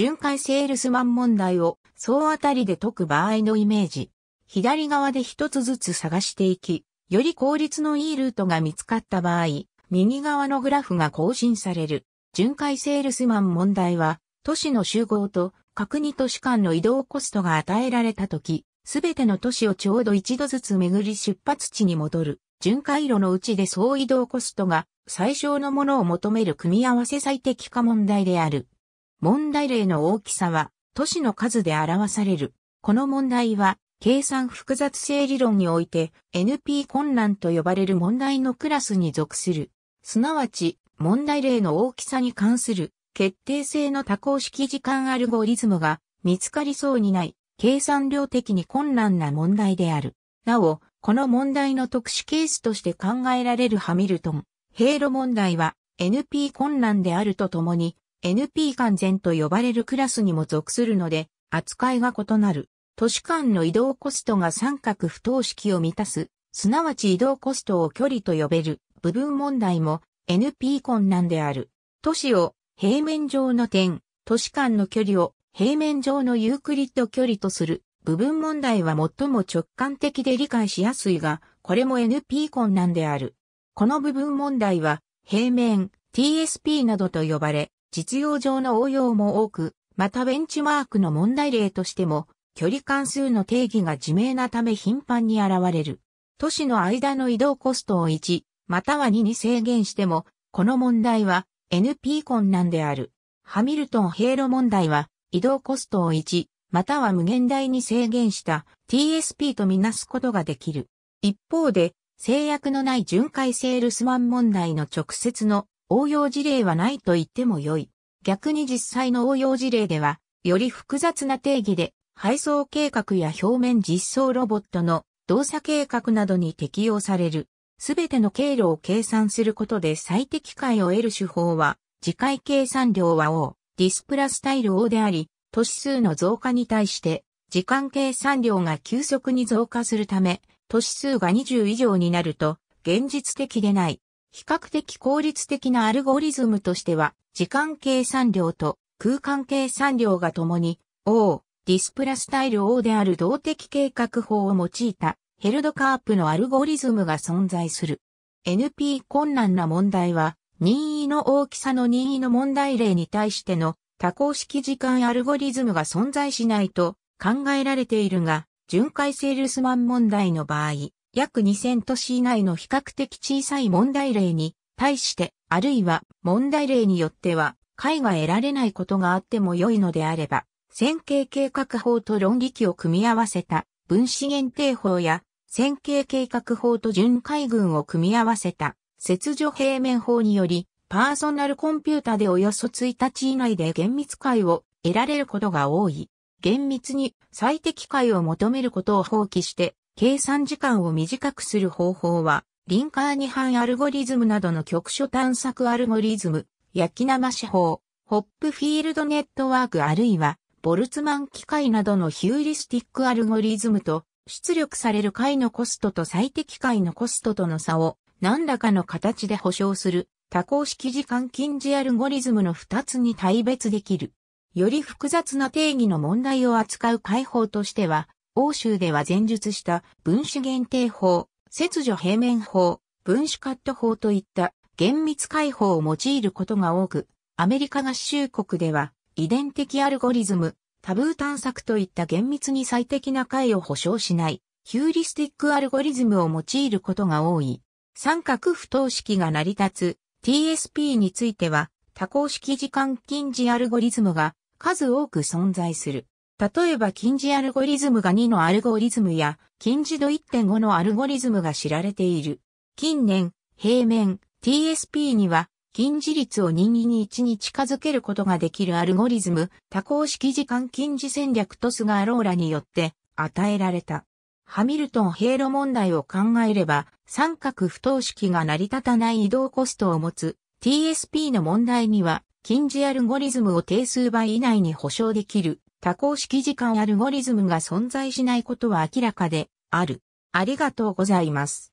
巡回セールスマン問題を総当たりで解く場合のイメージ。左側で一つずつ探していき、より効率のいいルートが見つかった場合、右側のグラフが更新される。巡回セールスマン問題は、都市の集合と各2都市間の移動コストが与えられたとき、すべての都市をちょうど一度ずつ巡り出発地に戻る。巡回路のうちで総移動コストが最小のものを求める組み合わせ最適化問題である。問題例の大きさは都市の数で表される。この問題は計算複雑性理論において NP 困難と呼ばれる問題のクラスに属する。すなわち問題例の大きさに関する決定性の多項式時間アルゴリズムが見つかりそうにない計算量的に困難な問題である。なお、この問題の特殊ケースとして考えられるハミルトン、ヘイロ問題は NP 困難であるとともに NP 完全と呼ばれるクラスにも属するので、扱いが異なる。都市間の移動コストが三角不等式を満たす、すなわち移動コストを距離と呼べる部分問題も NP 困難である。都市を平面上の点、都市間の距離を平面上のユークリッド距離とする部分問題は最も直感的で理解しやすいが、これも NP 困難である。この部分問題は平面、TSP などと呼ばれ、実用上の応用も多く、またベンチマークの問題例としても、距離関数の定義が自明なため頻繁に現れる。都市の間の移動コストを1、または2に制限しても、この問題は NP 困難である。ハミルトンヘイロ問題は、移動コストを1、または無限大に制限した TSP とみなすことができる。一方で、制約のない巡回セールスマン問題の直接の応用事例はないと言っても良い。逆に実際の応用事例では、より複雑な定義で、配送計画や表面実装ロボットの動作計画などに適用される。すべての経路を計算することで最適解を得る手法は、次回計算量は O、ディスプラスタイル O であり、都市数の増加に対して、時間計算量が急速に増加するため、都市数が20以上になると、現実的でない比較的効率的なアルゴリズムとしては、時間計算量と空間計算量が共に O、ディスプラスタイル O である動的計画法を用いたヘルドカープのアルゴリズムが存在する。NP 困難な問題は、任意の大きさの任意の問題例に対しての多項式時間アルゴリズムが存在しないと考えられているが、巡回セールスマン問題の場合、約2000都市以内の比較的小さい問題例に対して、あるいは問題例によっては、解が得られないことがあっても良いのであれば、線形計画法と論理機を組み合わせた分子限定法や、線形計画法と巡回群を組み合わせた切除平面法により、パーソナルコンピュータでおよそ1日以内で厳密解を得られることが多い。厳密に最適解を求めることを放棄して、計算時間を短くする方法は、リンカーニハンアルゴリズムなどの局所探索アルゴリズム、焼き生手法、ホップフィールドネットワークあるいは、ボルツマン機械などのヒューリスティックアルゴリズムと、出力される解のコストと最適解のコストとの差を何らかの形で保証する多項式時間近似アルゴリズムの2つに対別できる。より複雑な定義の問題を扱う解法としては、欧州では前述した分子限定法、切除平面法、分子カット法といった厳密解法を用いることが多く、アメリカ合衆国では遺伝的アルゴリズム、タブー探索といった厳密に最適な解を保証しないヒューリスティックアルゴリズムを用いることが多い。三角不等式が成り立つ TSP については多項式時間近似アルゴリズムが数多く存在する。例えば近似アルゴリズムが2のアルゴリズムや近似度1.5のアルゴリズムが知られている。近年、平面 TSP には近似率を任意に1に近づけることができるアルゴリズム多項式時間近似戦略とスガーローラによって与えられた。ハミルトン平路問題を考えれば三角不等式が成り立たない移動コストを持つ TSP の問題には近似アルゴリズムを定数倍以内に保証できる多項式時間アルゴリズムが存在しないことは明らかである。ありがとうございます。